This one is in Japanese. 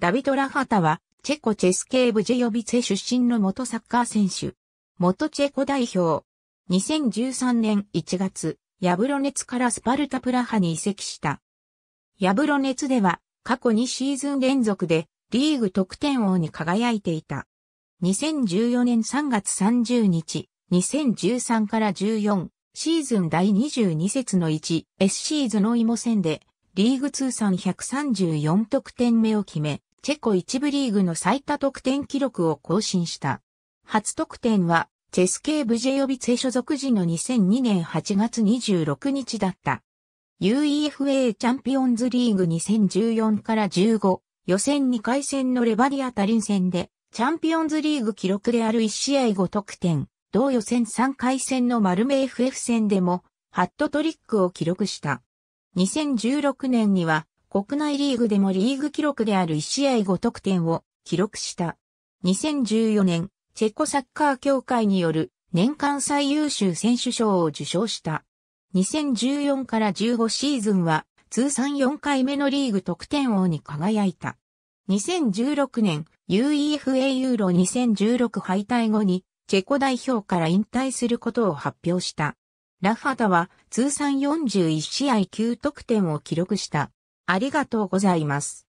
ダビト・ラハタは、チェコチェスケーブジェヨビツェ出身の元サッカー選手。元チェコ代表。2013年1月、ヤブロネツからスパルタプラハに移籍した。ヤブロネツでは、過去2シーズン連続で、リーグ得点王に輝いていた。2014年3月30日、2013から14、シーズン第22節の1、SC ズのモ戦で、リーグ通算134得点目を決め、チェコ一部リーグの最多得点記録を更新した。初得点は、チェスケーブジェヨビツェ所属時の2002年8月26日だった。UEFA チャンピオンズリーグ2014から15、予選2回戦のレバディアタリン戦で、チャンピオンズリーグ記録である1試合5得点、同予選3回戦のマルメ FF 戦でも、ハットトリックを記録した。2016年には、国内リーグでもリーグ記録である1試合5得点を記録した。2014年、チェコサッカー協会による年間最優秀選手賞を受賞した。2014から15シーズンは通算4回目のリーグ得点王に輝いた。2016年 UEFA ユーロ2016敗退後にチェコ代表から引退することを発表した。ラファタは通算41試合9得点を記録した。ありがとうございます。